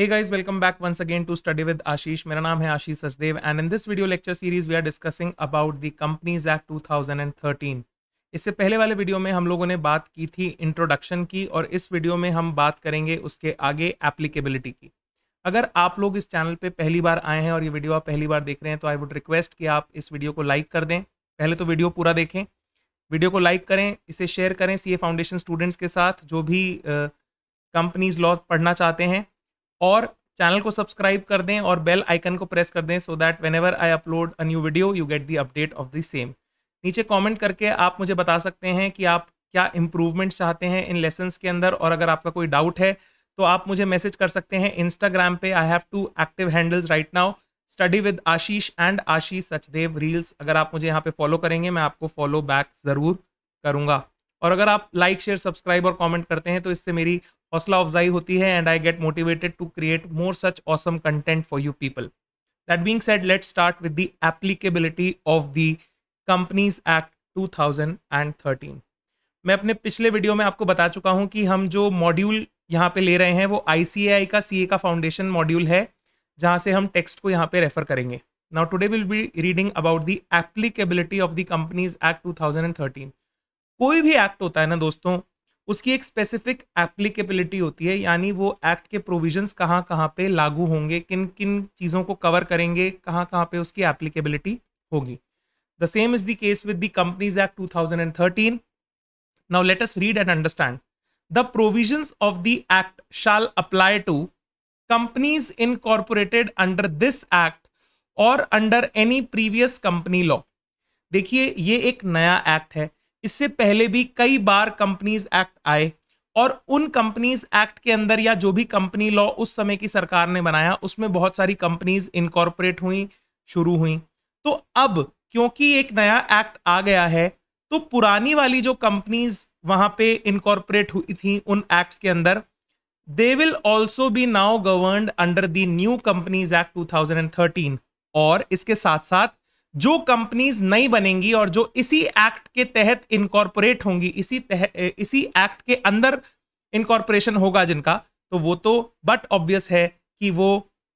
Hey guys, welcome back once again to Study with Ashish. Mera naam hai Ashish Sachdev and in this video lecture series we are discussing about the Companies Act 2013. इससे पहले वाले video में हम लोगों ने बात की थी इंट्रोडक्शन की और इस वीडियो में हम बात करेंगे उसके आगे एप्लीकेबिलिटी की अगर आप लोग इस चैनल पे पहली बार आए हैं और ये वीडियो आप पहली बार देख रहे हैं तो आई वुड रिक्वेस्ट कि आप इस वीडियो को लाइक कर दें पहले तो वीडियो पूरा देखें वीडियो को लाइक करें इसे शेयर करें सी फाउंडेशन स्टूडेंट्स के साथ जो भी कंपनीज लॉ पढ़ना चाहते हैं और चैनल को सब्सक्राइब कर दें और बेल आइकन को प्रेस कर दें so that whenever I upload a new video you get the update of the same नीचे कमेंट करके आप मुझे बता सकते हैं कि आप क्या इम्प्रूवमेंट चाहते हैं इन लेसन के अंदर और अगर आपका कोई डाउट है तो आप मुझे मैसेज कर सकते हैं इंस्टाग्राम पे I have two active handles right now study with Ashish and Ashish Sachdev reels अगर आप मुझे यहाँ पे फॉलो करेंगे मैं आपको फॉलो बैक ज़रूर करूँगा और अगर आप लाइक शेयर सब्सक्राइब और कमेंट करते हैं तो इससे मेरी हौसला अफजाई होती है and I get motivated to create more such awesome content for you people that being set let start with the applicability of the companies act 2013 मैं अपने पिछले वीडियो में आपको बता चुका हूं कि हम जो मॉड्यूल यहाँ पे ले रहे हैं वो आई का सी का फाउंडेशन मॉड्यूल है जहाँ से हम टेक्स्ट को यहाँ पे रेफर करेंगे now today will be reading about the applicability of the companies act 2013 कोई भी एक्ट होता है ना दोस्तों उसकी एक स्पेसिफिक एप्लीकेबिलिटी होती है यानी वो एक्ट के प्रोविजन कहाँ कहाँ पे लागू होंगे किन किन चीज़ों को कवर करेंगे कहाँ कहाँ पे उसकी एप्लीकेबिलिटी होगी the same is the case with the companies act two thousand and thirteen now let's read and understand the provision of the act shall apply to companies incorporated under this act और under any previous company law देखिए ये एक नया act है इससे पहले भी कई बार कंपनीज एक्ट आए और उन कंपनीज एक्ट के अंदर या जो भी कंपनी लॉ उस समय की सरकार ने बनाया उसमें बहुत सारी कंपनीज इनकॉर्पोरेट हुई शुरू हुई तो अब क्योंकि एक नया एक्ट आ गया है तो पुरानी वाली जो कंपनीज वहां पे इनकॉर्पोरेट हुई थी उन एक्ट्स के अंदर they will also be now govern under the new companies act 2013 और इसके साथ साथ जो कंपनीज नई बनेंगी और जो इसी एक्ट के तहत इनकॉर्पोरेट होंगी इसी तह, इसी एक्ट के अंदर इनकॉर्पोरेशन होगा जिनका तो वो तो बट ऑब्वियस है कि वो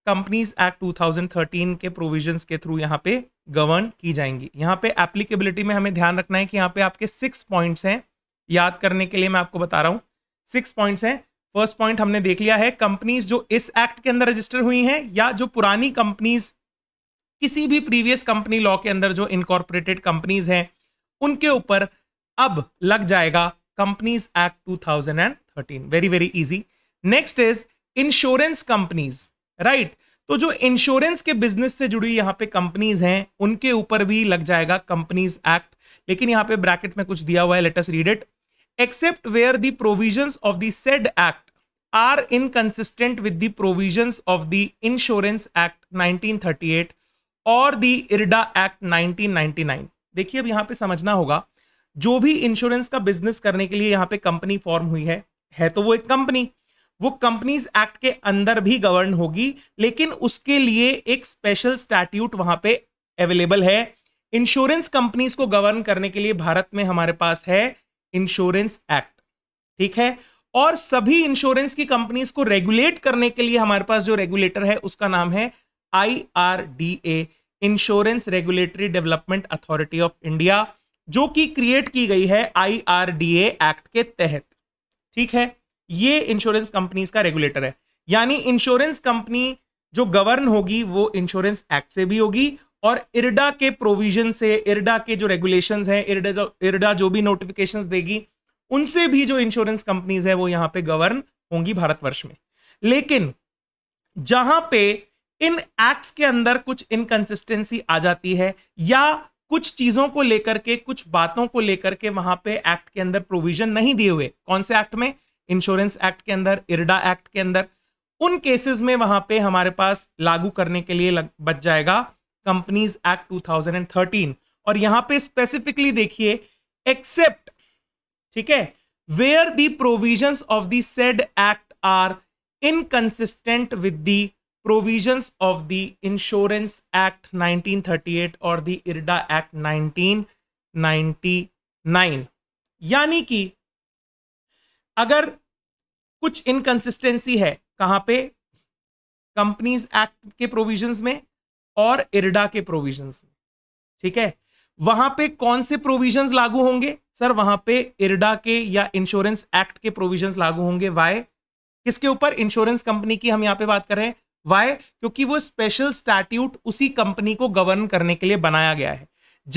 कंपनीज एक्ट 2013 के प्रोविजंस के थ्रू यहाँ पे गवर्न की जाएंगी यहाँ पे एप्लीकेबिलिटी में हमें ध्यान रखना है कि यहाँ पे आपके सिक्स पॉइंट्स हैं याद करने के लिए मैं आपको बता रहा हूँ सिक्स पॉइंट्स हैं फर्स्ट पॉइंट हमने देख लिया है कंपनीज जो इस एक्ट के अंदर रजिस्टर हुई हैं या जो पुरानी कंपनीज किसी भी प्रीवियस कंपनी लॉ के अंदर जो इनकॉर्पोरेटेड कंपनीज हैं उनके ऊपर अब लग जाएगा companies act 2013 very very easy next is insurance companies right तो जो इंश्योरेंस के बिजनेस से जुड़ी यहां पे कंपनीज हैं उनके ऊपर भी लग जाएगा कंपनीज एक्ट लेकिन यहां पे ब्रैकेट में कुछ दिया हुआ है let's read it except where the provision of the said act are inconsistent with the provision of the insurance act nineteen और दी इरडा एक्ट 1999 देखिए अब यहाँ पे समझना होगा जो भी इंश्योरेंस का बिजनेस करने के लिए यहाँ पे कंपनी फॉर्म हुई है है तो वो एक कंपनी वो कंपनीज एक्ट के अंदर भी गवर्न होगी लेकिन उसके लिए एक स्पेशल स्टैट्यूट वहां पे अवेलेबल है इंश्योरेंस कंपनीज को गवर्न करने के लिए भारत में हमारे पास है इंश्योरेंस एक्ट ठीक है और सभी इंश्योरेंस की कंपनीज को रेगुलेट करने के लिए हमारे पास जो रेगुलेटर है उसका नाम है I R D A insurance regulatory development authority of India जो कि क्रिएट की गई है आई आर ए एक्ट के तहत ठीक है ये इंश्योरेंस कंपनीज का रेगुलेटर है यानी इंश्योरेंस कंपनी जो गवर्न होगी वो इंश्योरेंस एक्ट से भी होगी और इरडा के प्रोविजन से इरडा के जो रेगुलेशंस हैं इरडा जो इरडा जो भी नोटिफिकेशंस देगी उनसे भी जो इंश्योरेंस कंपनीज है वो यहां पे गवर्न होंगी भारतवर्ष में लेकिन जहां पे इन एक्ट्स के अंदर कुछ इनकंसिस्टेंसी आ जाती है या कुछ चीजों को लेकर के कुछ बातों को लेकर के वहां पे एक्ट के अंदर प्रोविजन नहीं दिए हुए कौन से एक्ट में इंश्योरेंस एक्ट के अंदर इरडा एक्ट के अंदर उन केसेस में वहां पे हमारे पास लागू करने के लिए लग, बच जाएगा कंपनीज एक्ट 2013 और यहां पे स्पेसिफिकली देखिए एक्सेप्ट ठीक है where the provisions of the said act are inconsistent with the provisions of the Insurance Act 1938 और the IRDA Act 1999 यानी कि अगर कुछ इनकंसिस्टेंसी है कहां पे कंपनीज एक्ट के प्रोविजंस में और इरडा के प्रोविजंस में ठीक है वहां पे कौन से प्रोविजंस लागू होंगे सर वहां पे इरडा के या इंश्योरेंस एक्ट के प्रोविजंस लागू होंगे वाई किसके ऊपर इंश्योरेंस कंपनी की हम यहां पे बात कर रहे हैं वाई क्योंकि वो स्पेशल स्टैट्यूट उसी कंपनी को गवर्न करने के लिए बनाया गया है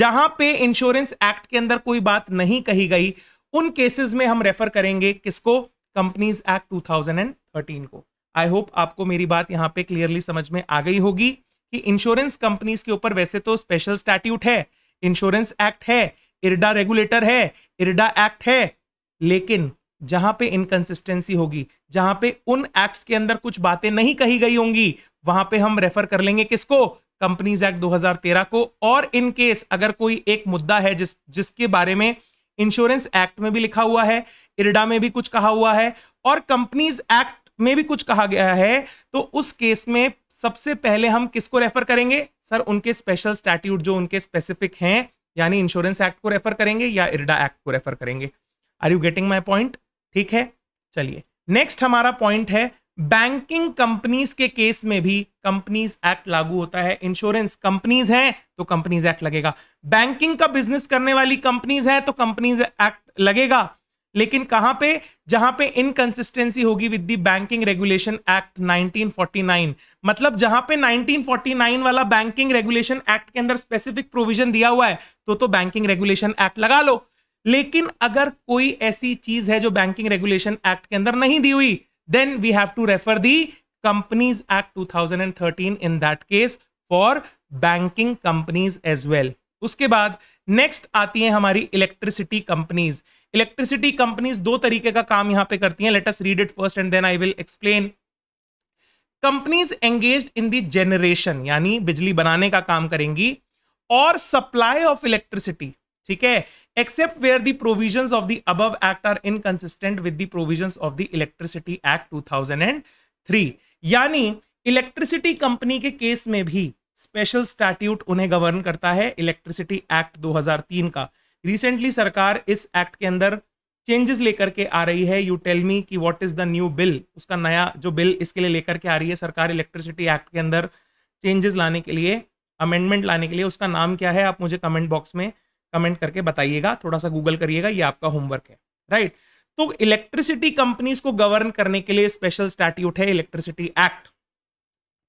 जहां पे इंश्योरेंस एक्ट के अंदर कोई बात नहीं कही गई उन केसेस में हम रेफर करेंगे किसको कंपनीज एक्ट 2013 को आई होप आपको मेरी बात यहां पे क्लियरली समझ में आ गई होगी कि इंश्योरेंस कंपनीज के ऊपर वैसे तो स्पेशल स्टैट्यूट है इंश्योरेंस एक्ट है इरडा रेगुलेटर है इरडा एक्ट है लेकिन जहां पे इनकंसिस्टेंसी होगी जहां पे उन एक्ट्स के अंदर कुछ बातें नहीं कही गई होंगी वहां पे हम रेफर कर लेंगे किसको कंपनीज एक्ट 2013 को और इन केस अगर कोई एक मुद्दा है जिस जिसके बारे में इंश्योरेंस एक्ट में भी लिखा हुआ है इरडा में भी कुछ कहा हुआ है और कंपनीज एक्ट में भी कुछ कहा गया है तो उस केस में सबसे पहले हम किसको रेफर करेंगे सर उनके स्पेशल स्टैट्यूट जो उनके स्पेसिफिक हैं यानी इंश्योरेंस एक्ट को रेफर करेंगे या इरडा एक्ट को रेफर करेंगे are you getting my point ठीक है चलिए नेक्स्ट हमारा पॉइंट है बैंकिंग कंपनीज के केस में भी कंपनीज एक्ट लागू होता है इंश्योरेंस कंपनीज हैं तो कंपनीज एक्ट लगेगा बैंकिंग का बिजनेस करने वाली कंपनीज हैं तो कंपनीज एक्ट लगेगा लेकिन कहां पे जहां पे इनकंसिस्टेंसी होगी with the banking regulation act 1949 मतलब जहां पे 1949 वाला बैंकिंग रेगुलेशन एक्ट के अंदर स्पेसिफिक प्रोविजन दिया हुआ है तो तो बैंकिंग रेगुलेशन एक्ट लगा लो लेकिन अगर कोई ऐसी चीज है जो बैंकिंग रेगुलेशन एक्ट के अंदर नहीं दी हुई then we have to refer the companies act 2013 in that case for banking companies as well उसके बाद नेक्स्ट आती है हमारी इलेक्ट्रिसिटी कंपनीज इलेक्ट्रिसिटी कंपनीज दो तरीके का काम यहां पे करती हैं let us read it first and then I will explain companies engage in the generation यानी बिजली बनाने का काम करेंगी और सप्लाई ऑफ इलेक्ट्रिसिटी ठीक है except where the provisions of the above act are inconsistent with the provisions of the electricity act 2003 यानी इलेक्ट्रिसिटी कंपनी के केस में भी स्पेशल स्टैट्यूट उन्हें गवर्न करता है इलेक्ट्रिसिटी एक्ट 2003 का रिसेंटली सरकार इस एक्ट के अंदर चेंजेस लेकर के आ रही है यू टेल मी कि what is the new bill उसका नया जो बिल इसके लिए लेकर के आ रही है सरकार इलेक्ट्रिसिटी एक्ट के अंदर चेंजेस लाने के लिए अमेंडमेंट लाने के लिए उसका नाम क्या है आप मुझे कमेंट बॉक्स में कमेंट करके बताइएगा थोड़ा सा गूगल करिएगा ये आपका होमवर्क है राइट तो इलेक्ट्रिसिटी कंपनीज को गवर्न करने के लिए स्पेशल स्टैट्यूट है इलेक्ट्रिसिटी एक्ट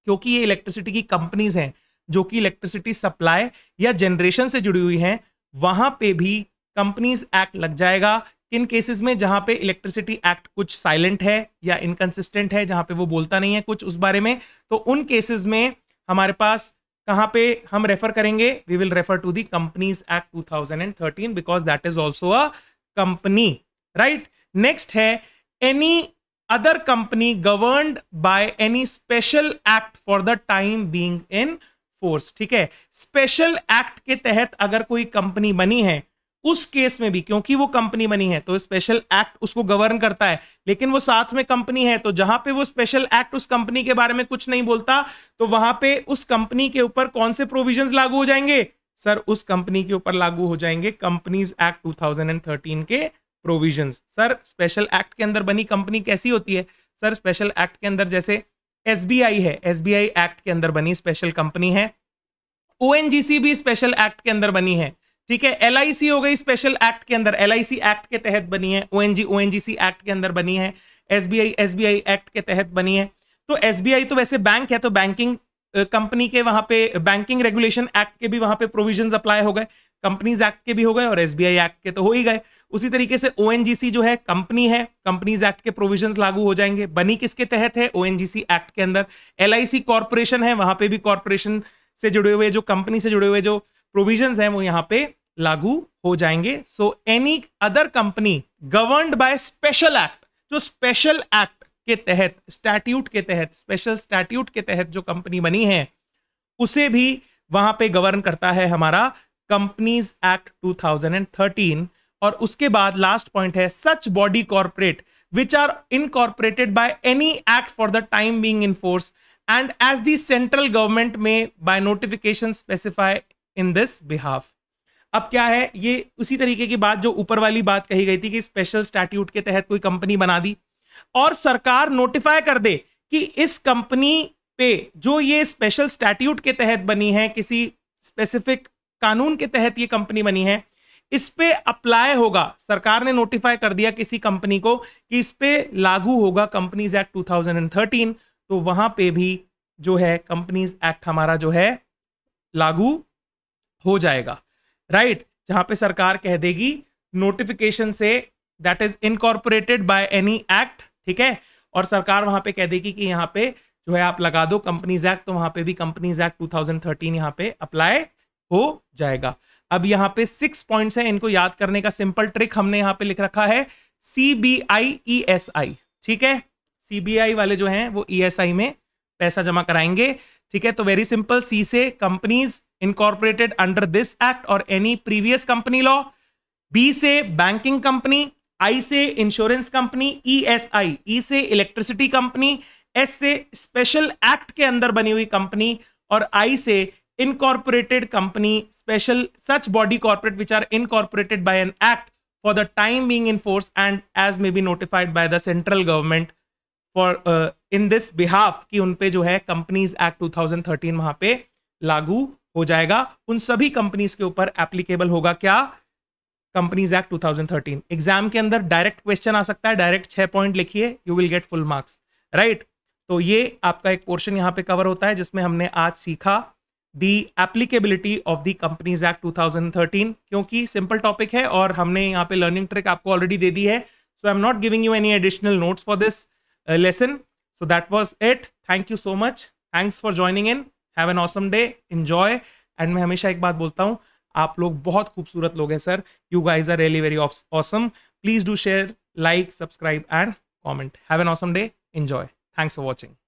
क्योंकि ये इलेक्ट्रिसिटी की कंपनीज हैं जो कि इलेक्ट्रिसिटी सप्लाई या जनरेशन से जुड़ी हुई हैं वहां पे भी कंपनीज एक्ट लग जाएगा किन केसेस में जहां पे इलेक्ट्रिसिटी एक्ट कुछ साइलेंट है या इनकन्सिस्टेंट है जहां पे वो बोलता नहीं है कुछ उस बारे में तो उन केसेस में हमारे पास कहाँ पे हम रेफर करेंगे we will refer to the companies act 2013 because that is also a company right next है any other company govern by any special act for the time being in force ठीक है special act के तहत अगर कोई company बनी है उस केस में भी क्योंकि वो कंपनी बनी है तो स्पेशल एक्ट उसको गवर्न करता है लेकिन वो साथ में कंपनी है तो जहां पे वो स्पेशल एक्ट उस कंपनी के बारे में कुछ नहीं बोलता तो वहां पे उस कंपनी के ऊपर कौन से प्रोविजंस लागू हो जाएंगे सर उस कंपनी के ऊपर लागू हो जाएंगे कंपनीज एक्ट 2013 के प्रोविजन सर स्पेशल एक्ट के अंदर बनी कंपनी कैसी होती है सर स्पेशल एक्ट के अंदर जैसे एस है एस एक्ट के अंदर बनी स्पेशल कंपनी है ओ भी स्पेशल एक्ट के अंदर बनी है ठीक है एल हो गई स्पेशल एक्ट के अंदर एल एक्ट के तहत बनी है ओ एन एक्ट के अंदर बनी है एस बी एक्ट के तहत बनी है तो एस तो वैसे बैंक है तो बैंकिंग कंपनी के वहां पे बैंकिंग रेगुलेशन एक्ट के भी वहां पे प्रोविजंस अप्लाई हो गए कंपनीज एक्ट के भी हो गए और एस एक्ट के तो हो ही गए उसी तरीके से ओ जो है कंपनी है कंपनीज एक्ट के प्रोविजन लागू हो जाएंगे बनी किसके तहत है ओ एक्ट के अंदर एल आई है वहां पे भी कॉरपोरेशन से जुड़े हुए जो कंपनी से जुड़े हुए जो प्रोविजन हैं वो यहाँ पे लागू हो जाएंगे so any other company governed by special act जो स्पेशल एक्ट के तहत स्टैट्यूट के तहत स्पेशल स्टैट्यूट के तहत जो कंपनी बनी है उसे भी वहां पे गवर्न करता है हमारा कंपनीज एक्ट 2013 और उसके बाद लास्ट पॉइंट है such body corporate which are incorporated by any act for the time being in force and and central government में by notification specify in this behalf अब क्या है ये उसी तरीके की बात जो ऊपर वाली बात कही गई थी कि स्पेशल स्टैट्यूट के तहत कोई कंपनी बना दी और सरकार नोटिफाई कर दे कि इस कंपनी पे जो ये स्पेशल स्टैट्यूट के तहत बनी है किसी स्पेसिफिक कानून के तहत ये कंपनी बनी है इस पे अप्लाई होगा सरकार ने नोटिफाई कर दिया किसी कंपनी को कि इस पे लागू होगा कंपनीज एक्ट 2013 तो वहां पे भी जो है कंपनीज एक्ट हमारा जो है लागू हो जाएगा राइट right? जहां पे सरकार कह देगी नोटिफिकेशन से that is incorporated by any act ठीक है और सरकार वहां पे कह देगी कि यहाँ पे जो है आप लगा दो कंपनीज एक्ट तो वहां पे भी कंपनीज एक्ट 2013 यहाँ पे अप्लाई हो जाएगा अब यहाँ पे सिक्स पॉइंट्स हैं इनको याद करने का सिंपल ट्रिक हमने यहाँ पे लिख रखा है C B I E S आई ठीक है सी बी आई वाले जो हैं वो ई एस आई में पैसा जमा कराएंगे ठीक है तो वेरी सिंपल सी से companies incorporated under this act और any previous company law B से बैंकिंग कंपनी आई से insurance company E S I E से इलेक्ट्रिसिटी कंपनी एस से स्पेशल एक्ट के अंदर बनी हुई कंपनी और आई से incorporated company special such body corporate which are incorporated by an act for the time being in force and as may be notified by the central government for in this behalf की उनपे जो है companies act 2013 वहां पर लागू हो जाएगा उन सभी कंपनीज के ऊपर एप्लीकेबल होगा क्या कंपनीज एक्ट 2013 एग्जाम के अंदर डायरेक्ट क्वेश्चन आ सकता है डायरेक्ट छह पॉइंट लिखिए you will get full marks right तो ये आपका एक पोर्शन यहां पे कवर होता है जिसमें हमने आज सीखा the applicability of the companies act 2013 क्योंकि सिंपल टॉपिक है और हमने यहाँ पे लर्निंग ट्रिक आपको ऑलरेडी दे दी है so I am not giving you any additional notes for this lesson so that was it thank you so much thanks for joining in have an awesome day enjoy and मैं हमेशा एक बात बोलता हूँ आप लोग बहुत खूबसूरत लोग हैं sir you guys are really very awesome please do share like subscribe and comment have an awesome day enjoy thanks for watching